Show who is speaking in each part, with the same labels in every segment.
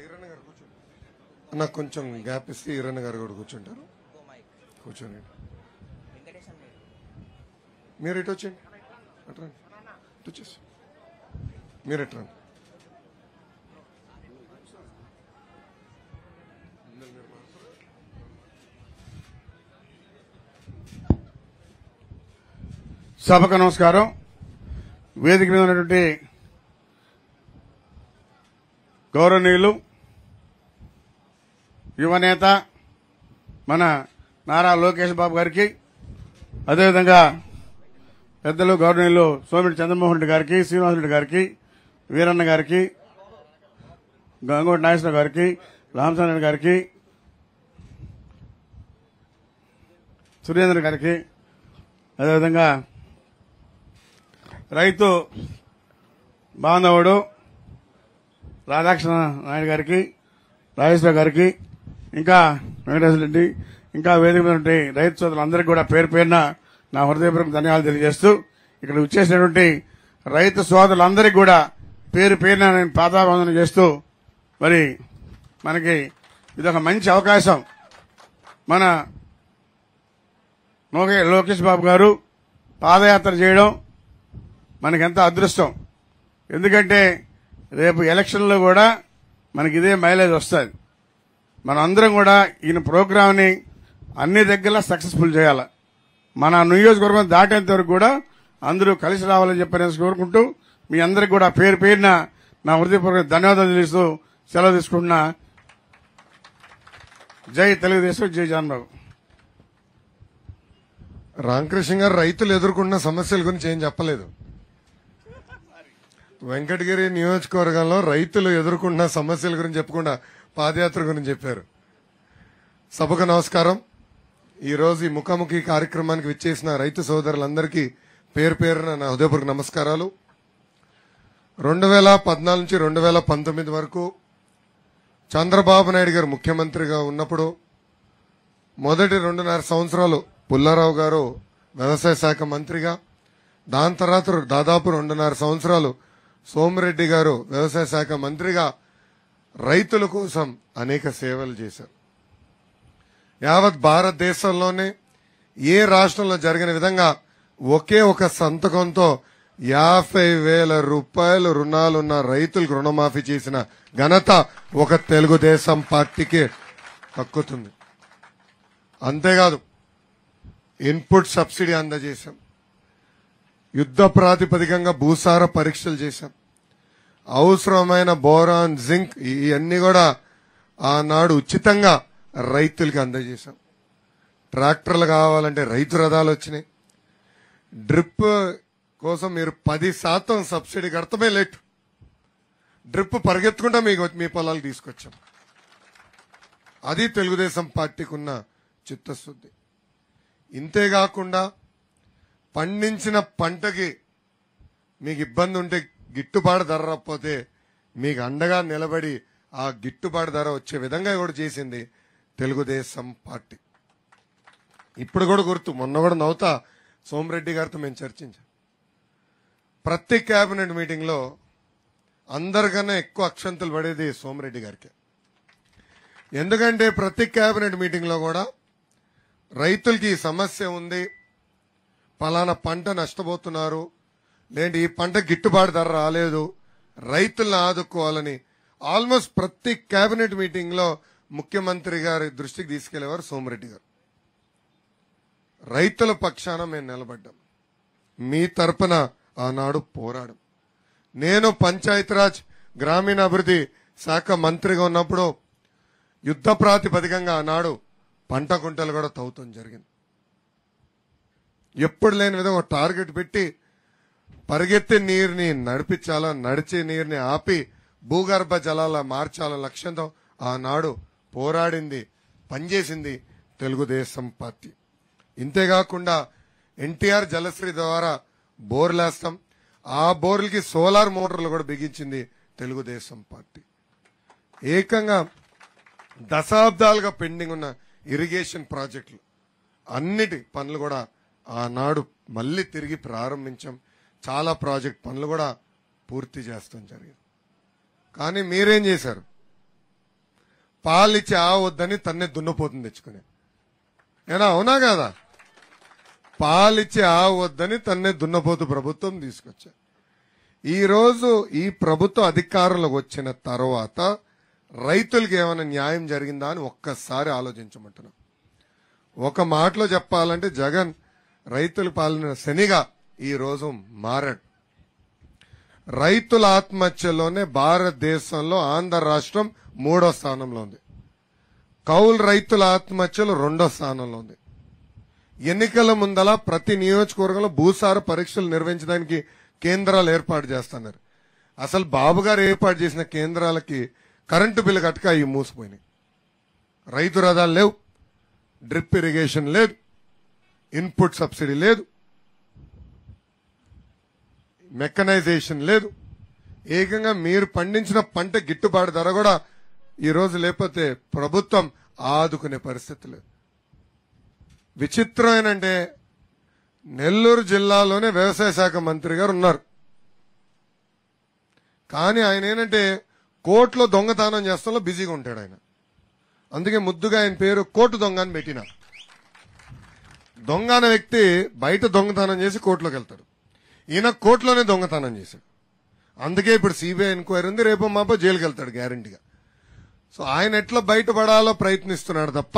Speaker 1: గారు కూర్చోండి నాకు కొంచెం గ్యాప్ ఇస్తే ఈరన్న గారు కూడా కూర్చుంటారు కూర్చోండి మీరు ఇటు వచ్చేయండి అట్రాండి ఇటు వచ్చేసి మీరు ఎట్రాండి
Speaker 2: సభకు నమస్కారం వేదిక మీద ఉన్నటువంటి గౌరవనీయులు యువనేత మన నారా లోకేష్ బాబు గారికి అదేవిధంగా పెద్దలు గౌరవనీయులు సోమిటి చంద్రమోహన్ రెడ్డి గారికి శ్రీనివాసరెడ్డి గారికి వీరన్న గారికి గంగోటి నాగేశ్వర గారికి రామచంద్రుడి గారికి సురేంద్ర గారికి అదేవిధంగా రైతు బాంధవుడు రాధాకృష్ణ నాయుడు గారికి రాజేశ్వర గారికి ఇంకా వెంకటేశ్వర రెడ్డి ఇంకా వేదిక మీద ఉంటే రైతు సోదరులందరికీ కూడా పేరు పేరున నా హృదయపూర్వక ధన్యవాదాలు తెలియజేస్తూ ఇక్కడ వచ్చేసినటువంటి రైతు సోదరులందరికీ కూడా పేరు పేరున నేను పాదాభందన చేస్తూ మరి మనకి ఇది ఒక మంచి అవకాశం మన లోకేష్ బాబు గారు పాదయాత్ర చేయడం మనకెంత అదృష్టం ఎందుకంటే రేపు ఎలక్షన్లో కూడా మనకి ఇదే మైలేజ్ వస్తుంది అందరం కూడా ఈయన ప్రోగ్రామ్ని అన్ని దగ్గర సక్సెస్ఫుల్ చేయాలి మన నియోజకవర్గం దాటేంత వరకు కూడా అందరూ కలిసి రావాలని చెప్పనేసి కోరుకుంటూ మీ అందరికి కూడా పేరు పేరున నా హృదయపూర్వక ధన్యవాదాలు తెలుస్తూ సెలవు తీసుకుంటున్నా జై తెలుగుదేశం జై జాన్బాబు రామకృష్ణ గారు రైతులు
Speaker 1: ఎదుర్కొన్న సమస్యల గురించి ఏం చెప్పలేదు వెంకటగిరి నియోజకవర్గంలో రైతులు ఎదుర్కొంటున్న సమస్యల గురించి చెప్పకుండా పాదయాత్ర గురించి చెప్పారు సభకు నమస్కారం ఈరోజు ఈ ముఖాముఖి కార్యక్రమానికి విచ్చేసిన రైతు సోదరులందరికీ పేరు పేరున నా హృదయపూర్వక నమస్కారాలు రెండు వేల పద్నాలుగు నుంచి రెండు వేల పంతొమ్మిది వరకు చంద్రబాబు నాయుడు గారు ముఖ్యమంత్రిగా ఉన్నప్పుడు మొదటి రెండున్నర సంవత్సరాలు పుల్లారావు గారు వ్యవసాయ శాఖ మంత్రిగా దాని తర్వాత దాదాపు రెండున్నర సంవత్సరాలు సోమరెడ్డి గారు వ్యవసాయ శాఖ మంత్రిగా రైతుల కోసం అనేక సేవలు చేశారు యావత్ భారతదేశంలోనే ఏ రాష్ట్రంలో జరిగిన విధంగా ఒకే ఒక సంతకంతో యాభై వేల రూపాయలు రుణాలున్న రైతులకు రుణమాఫీ చేసిన ఘనత ఒక తెలుగుదేశం పార్టీకి తక్కుతుంది అంతేకాదు ఇన్పుట్ సబ్సిడీ అందజేశాం యుద్ధ ప్రాతిపదికంగా భూసార పరీక్షలు చేశాం అవసరమైన బోరాన్ జింక్ ఇవన్నీ కూడా ఆనాడు ఉచితంగా రైతులకి అందజేశాం ట్రాక్టర్లు కావాలంటే రైతు రథాలు వచ్చినాయి డ్రిప్ కోసం మీరు పది శాతం సబ్సిడీ కడతమే లేట్ డ్రిప్ పరిగెత్తుకుంటా మీకు మీ పొలాలు తీసుకొచ్చాం అది తెలుగుదేశం పార్టీకి ఉన్న చిత్తశుద్ధి ఇంతేకాకుండా పండించిన పంటకి మీకు ఇబ్బంది ఉంటే గిట్టుబాటు ధర రాకపోతే మీకు అండగా నిలబడి ఆ గిట్టుబాటు ధర వచ్చే విధంగా కూడా చేసింది తెలుగుదేశం పార్టీ ఇప్పుడు కూడా గుర్తు మొన్న కూడా నవ్వుతా సోమరెడ్డి గారితో మేము చర్చించాం ప్రతి క్యాబినెట్ మీటింగ్లో అందరికన్నా ఎక్కువ అక్షంతలు పడేది సోమరెడ్డి గారికి ఎందుకంటే ప్రతి క్యాబినెట్ మీటింగ్లో కూడా రైతులకి సమస్య ఉంది పలానా పంట నష్టపోతున్నారు లేండి ఈ పంట గిట్టుబాటు ధర రాలేదు రైతులను ఆదుకోవాలని ఆల్మోస్ట్ ప్రతి కేబినెట్ మీటింగ్ లో ముఖ్యమంత్రి గారి దృష్టికి తీసుకెళ్లేవారు సోమిరెడ్డి గారు రైతుల పక్షాన మేము నిలబడ్డాం మీ తరపున ఆనాడు పోరాడం నేను పంచాయతీరాజ్ గ్రామీణాభివృద్ధి శాఖ మంత్రిగా ఉన్నప్పుడు యుద్ధ ప్రాతిపదికంగా ఆనాడు పంట కుంటలు కూడా తవ్వుతాం జరిగింది ఎప్పుడు లేని విధంగా టార్గెట్ పెట్టి పరిగెత్తే నీరుని నడిపించాలా నడిచే నీరుని ఆపి భూగర్భ జలాల మార్చాల లక్ష్యంతో ఆనాడు పోరాడింది పనిచేసింది తెలుగుదేశం పార్టీ ఇంతేకాకుండా ఎన్టీఆర్ జలశ్రీ ద్వారా బోర్లేస్తాం ఆ బోర్లకి సోలార్ మోటార్లు కూడా బిగించింది తెలుగుదేశం పార్టీ ఏకంగా దశాబ్దాలుగా పెండింగ్ ఉన్న ఇరిగేషన్ ప్రాజెక్టులు అన్నిటి పనులు కూడా ఆనాడు మళ్ళీ తిరిగి ప్రారంభించాం చాలా ప్రాజెక్ట్ పనులు కూడా పూర్తి చేస్తాం జరిగింది కానీ మీరేం చేశారు పాలిచ్చి ఆవద్దని తన్నే దున్నపోతుంది తెచ్చుకుని ఏనా అవునా కదా పాలిచ్చి ఆవద్దని తన్నే దున్నపోతు ప్రభుత్వం తీసుకొచ్చా ఈరోజు ఈ ప్రభుత్వ అధికారంలోకి వచ్చిన తర్వాత రైతులకి ఏమైనా న్యాయం జరిగిందా అని ఒక్కసారి ఆలోచించమంటున్నాం ఒక మాటలో చెప్పాలంటే జగన్ రైతుల పాలన శనిగా ఈ రోజు మారాడు రైతుల ఆత్మహత్యలోనే భారతదేశంలో ఆంధ్ర రాష్ట్రం మూడో స్థానంలో ఉంది కౌలు రైతుల ఆత్మహత్యలు రెండో స్థానంలో ఉంది ఎన్నికల ముందల ప్రతి నియోజకవర్గంలో భూసార పరీక్షలు నిర్వహించడానికి కేంద్రాలు ఏర్పాటు చేస్తున్నారు అసలు బాబు గారు ఏర్పాటు చేసిన కేంద్రాలకి కరెంటు బిల్లు కట్టక అవి మూసిపోయినాయి రైతు రథాలు లేవు డ్రిప్ ఇరిగేషన్ లేదు ఇన్పుట్ సబ్సిడీ లేదు మెకనైజేషన్ లేదు ఏకంగా మీరు పండించిన పంట గిట్టుబాటు ధర కూడా ఈరోజు లేకపోతే ప్రభుత్వం ఆదుకునే పరిస్థితి లేదు విచిత్రం ఏంటంటే నెల్లూరు జిల్లాలోనే వ్యవసాయ శాఖ మంత్రి గారు ఉన్నారు కానీ ఆయన ఏంటంటే కోర్టులో దొంగతనం చేస్తాలో బిజీగా ఉంటాడు ఆయన అందుకే ముద్దుగా ఆయన పేరు కోర్టు దొంగ అని పెట్టినారు దొంగ అనే వ్యక్తి బయట దొంగతనం చేసి కోర్టులోకి వెళ్తాడు ఈయన కోర్టులోనే దొంగతనం చేశాడు అందుకే ఇప్పుడు సిబిఐ ఎన్క్వైరీ ఉంది రేపు మాప జైలుకి వెళ్తాడు గ్యారంటీగా సో ఆయన ఎట్లా బయటపడాలో ప్రయత్నిస్తున్నాడు తప్ప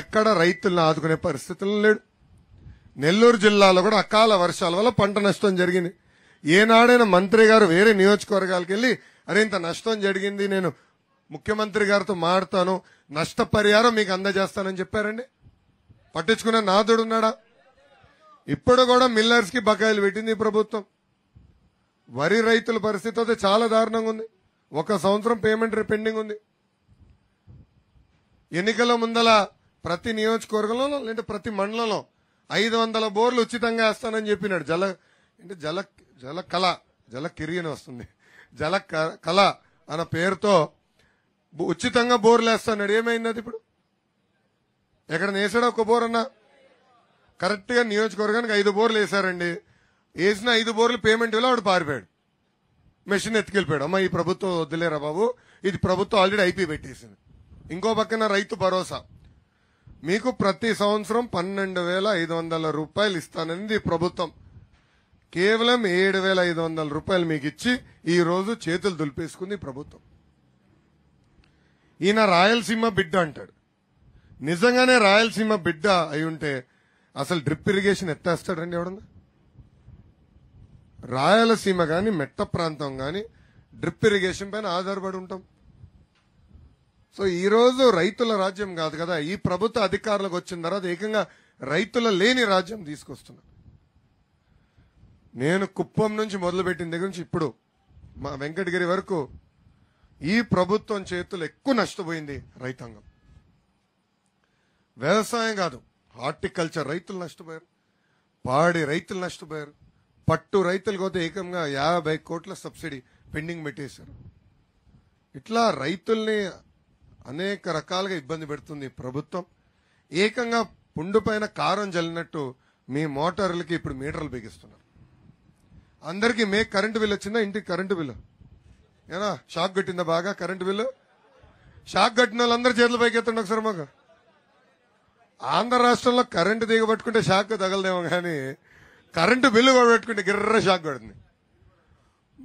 Speaker 1: ఎక్కడ రైతులను ఆదుకునే పరిస్థితులు లేడు నెల్లూరు జిల్లాలో కూడా అకాల వర్షాల వల్ల పంట నష్టం జరిగింది ఏనాడైనా మంత్రి గారు వేరే నియోజకవర్గాలకు వెళ్ళి అరే ఇంత నష్టం జరిగింది నేను ముఖ్యమంత్రి గారితో మాడతాను నష్టపరిహారం మీకు అందజేస్తానని చెప్పారండి పట్టించుకునే నాదుడున్నాడా ఇప్పుడు కూడా మిల్లర్స్ కి బకాయిలు పెట్టింది ప్రభుత్వం వరి రైతుల పరిస్థితి అయితే చాలా దారుణంగా ఉంది ఒక సంవత్సరం పేమెంట్ పెండింగ్ ఉంది ఎన్నికల ముందల ప్రతి నియోజకవర్గంలో లేదంటే ప్రతి మండలంలో ఐదు వందల బోర్లు ఉచితంగా వేస్తానని చెప్పినాడు జల అంటే జల జల కళ జల కిరియని వస్తుంది జల కళ అన్న పేరుతో ఉచితంగా బోర్లు వేస్తాడు ఏమైంది అది ఇప్పుడు ఎక్కడ వేసాడో ఒక బోర్ అన్నా కరెక్ట్గా నియోజకవర్గానికి ఐదు బోర్లు వేసారండి వేసిన ఐదు బోర్లు పేమెంట్ ఇవ్వాలి ఆవిడ పారిపోయాడు మెషిన్ ఎత్తుకెళ్ళిపోయాడు అమ్మా ఈ ప్రభుత్వం వద్దులేరా బాబు ఇది ప్రభుత్వం ఆల్రెడీ ఐపీ పెట్టేసింది ఇంకో పక్కన రైతు భరోసా మీకు ప్రతి సంవత్సరం పన్నెండు వేల ఐదు వందల రూపాయలు ఇస్తానని ప్రభుత్వం కేవలం ఏడు వేల ఐదు వందల రూపాయలు మీకు ఇచ్చి ఈ రోజు చేతులు దులిపేసుకుంది ప్రభుత్వం ఈయన రాయలసీమ బిడ్డ అంటాడు నిజంగానే రాయలసీమ బిడ్డ అయి ఉంటే అసలు డ్రిప్ ఇరిగేషన్ ఎత్తేస్తాడండి ఎవడన్నా రాయలసీమ కానీ మెట్ట ప్రాంతం కానీ డ్రిప్ ఇరిగేషన్ పైన ఆధారపడి ఉంటాం సో ఈరోజు రైతుల రాజ్యం కాదు కదా ఈ ప్రభుత్వ అధికారులకు వచ్చిన తర్వాత ఏకంగా రైతుల లేని రాజ్యం తీసుకొస్తున్నా నేను కుప్పం నుంచి మొదలుపెట్టిన దగ్గర నుంచి ఇప్పుడు మా వెంకటగిరి వరకు ఈ ప్రభుత్వం చేతులు ఎక్కువ నష్టపోయింది రైతాంగం వ్యవసాయం కాదు హార్టికల్చర్ రైతులు నష్టపోయారు పాడి రైతులు నష్టపోయారు పట్టు రైతులు కొద్ది ఏకంగా యాభై కోట్ల సబ్సిడీ పెండింగ్ పెట్టేశారు ఇట్లా రైతుల్ని అనేక రకాలుగా ఇబ్బంది పెడుతుంది ప్రభుత్వం ఏకంగా పుండు పైన కారం జల్లినట్టు మీ మోటార్లకి ఇప్పుడు మీటర్లు బిగిస్తున్నారు అందరికీ మే కరెంటు బిల్ వచ్చిందా ఇంటికి కరెంటు బిల్లు ఏనా షాక్ కట్టిందా బాగా కరెంటు బిల్లు షాక్ కట్టిన వాళ్ళు అందరు చేతులు పైకి ఎత్తండి ఒకసారి మాకు ఆంధ్ర రాష్ట్రంలో కరెంటు దిగబట్టుకుంటే షాక్ తగలదేమో కానీ కరెంటు బిల్లు కూడా పెట్టుకుంటే గిర్ర షాక్ పడుతుంది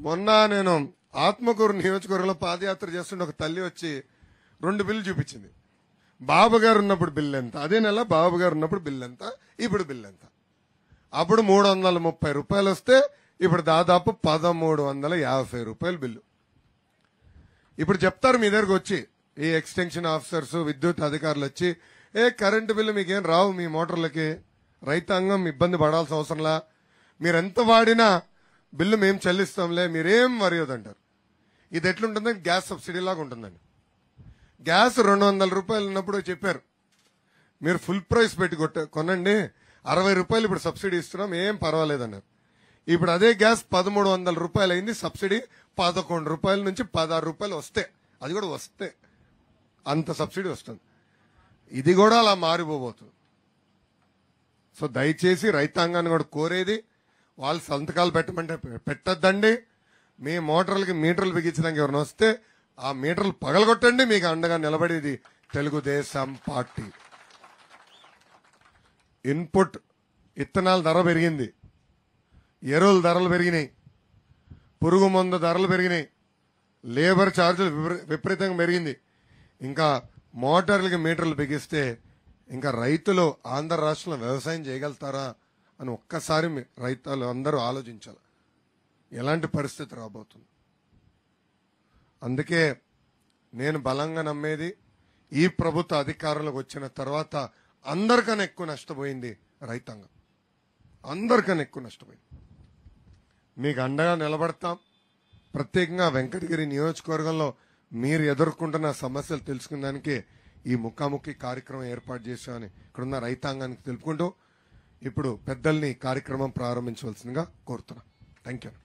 Speaker 1: మొన్న నేను ఆత్మకూరు నియోజకవర్గంలో పాదయాత్ర చేస్తుంటే ఒక తల్లి వచ్చి రెండు బిల్లు చూపించింది బాబు గారు ఉన్నప్పుడు బిల్లు ఎంత అదే నెల బాబు గారు ఉన్నప్పుడు బిల్లు ఎంత ఇప్పుడు బిల్లు ఎంత అప్పుడు మూడు వందల ముప్పై రూపాయలు వస్తే ఇప్పుడు దాదాపు పదమూడు వందల యాభై రూపాయలు బిల్లు ఇప్పుడు చెప్తారు మీ దగ్గరకు వచ్చి ఈ ఎక్స్టెన్షన్ ఆఫీసర్స్ విద్యుత్ అధికారులు వచ్చి ఏ కరెంటు బిల్లు మీకేం రావు మీ మోటార్లకి రైతాంగం ఇబ్బంది పడాల్సిన అవసరంలా మీరెంత వాడినా బిల్లు మేము చెల్లిస్తాంలే మీరేం వరియదంటారు ఇది ఎట్లుంటుందని గ్యాస్ సబ్సిడీ లాగా ఉంటుందండి గ్యాస్ రెండు వందల రూపాయలు ఉన్నప్పుడు చెప్పారు మీరు ఫుల్ ప్రైస్ పెట్టి కొట్ట కొనండి అరవై రూపాయలు ఇప్పుడు సబ్సిడీ ఇస్తున్నాం ఏం పర్వాలేదన్నారు ఇప్పుడు అదే గ్యాస్ పదమూడు వందల రూపాయలు అయింది సబ్సిడీ పదకొండు రూపాయల నుంచి పదహారు రూపాయలు వస్తే అది కూడా వస్తే అంత సబ్సిడీ వస్తుంది ఇది కూడా అలా మారిపోబోతుంది సో దయచేసి రైతాంగాన్ని కూడా కోరేది వాళ్ళు సంతకాలు పెట్టమంటే పెట్టద్దండి మీ మోటార్లకి మీటర్లు బిగించడానికి ఎవరిని వస్తే ఆ మీటర్లు పగలగొట్టండి మీకు అండగా నిలబడేది తెలుగుదేశం పార్టీ ఇన్పుట్ ఇత్తనాల ధర పెరిగింది ఎరువుల ధరలు పెరిగినాయి పురుగు మందు ధరలు పెరిగినాయి లేబర్ ఛార్జీలు విపరీతంగా పెరిగింది ఇంకా మోటార్లకి మీటర్లు బిగిస్తే ఇంకా రైతులు ఆంధ్ర రాష్ట్రంలో వ్యవసాయం చేయగలుగుతారా అని ఒక్కసారి రైతులు అందరూ ఆలోచించాలి ఎలాంటి పరిస్థితి రాబోతుంది అందుకే నేను బలంగా నమ్మేది ఈ ప్రభుత్వ అధికారంలోకి వచ్చిన తర్వాత అందరికన్నా ఎక్కువ నష్టపోయింది రైతాంగం అందరికన్నా ఎక్కువ నష్టపోయింది మీకు అండగా నిలబడతాం ప్రత్యేకంగా వెంకటగిరి నియోజకవర్గంలో మీరు ఎదుర్కొంటున్న సమస్యలు తెలుసుకున్నానికే ఈ ముఖాముఖి కార్యక్రమం ఏర్పాటు చేశామని ఇక్కడున్న రైతాంగానికి తెలుపుకుంటూ ఇప్పుడు పెద్దల్ని కార్యక్రమం ప్రారంభించవలసిందిగా కోరుతున్నా థ్యాంక్ యూ